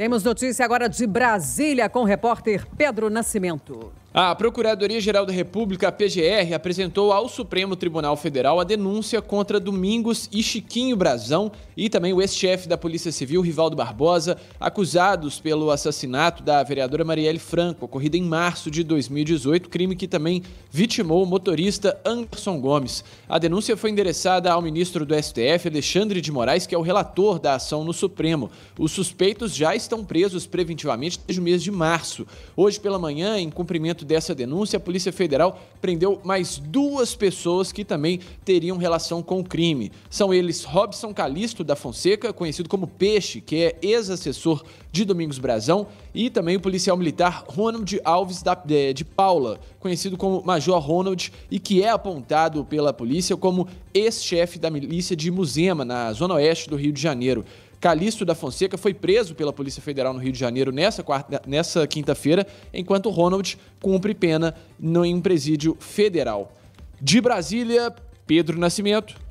Temos notícia agora de Brasília com o repórter Pedro Nascimento. A Procuradoria-Geral da República, a PGR, apresentou ao Supremo Tribunal Federal a denúncia contra Domingos e Chiquinho Brazão e também o ex-chefe da Polícia Civil, Rivaldo Barbosa, acusados pelo assassinato da vereadora Marielle Franco, ocorrido em março de 2018, crime que também vitimou o motorista Anderson Gomes. A denúncia foi endereçada ao ministro do STF, Alexandre de Moraes, que é o relator da ação no Supremo. Os suspeitos já estão presos preventivamente desde o mês de março. Hoje pela manhã, em cumprimento dessa denúncia, a Polícia Federal prendeu mais duas pessoas que também teriam relação com o crime. São eles Robson Calisto da Fonseca, conhecido como Peixe, que é ex-assessor de Domingos Brazão, e também o policial militar Ronald Alves da, de, de Paula, conhecido como Major Ronald, e que é apontado pela polícia como ex-chefe da milícia de Muzema, na zona oeste do Rio de Janeiro. Calixto da Fonseca foi preso pela Polícia Federal no Rio de Janeiro nessa, quarta, nessa quinta-feira, enquanto Ronald cumpre pena em um presídio federal. De Brasília, Pedro Nascimento.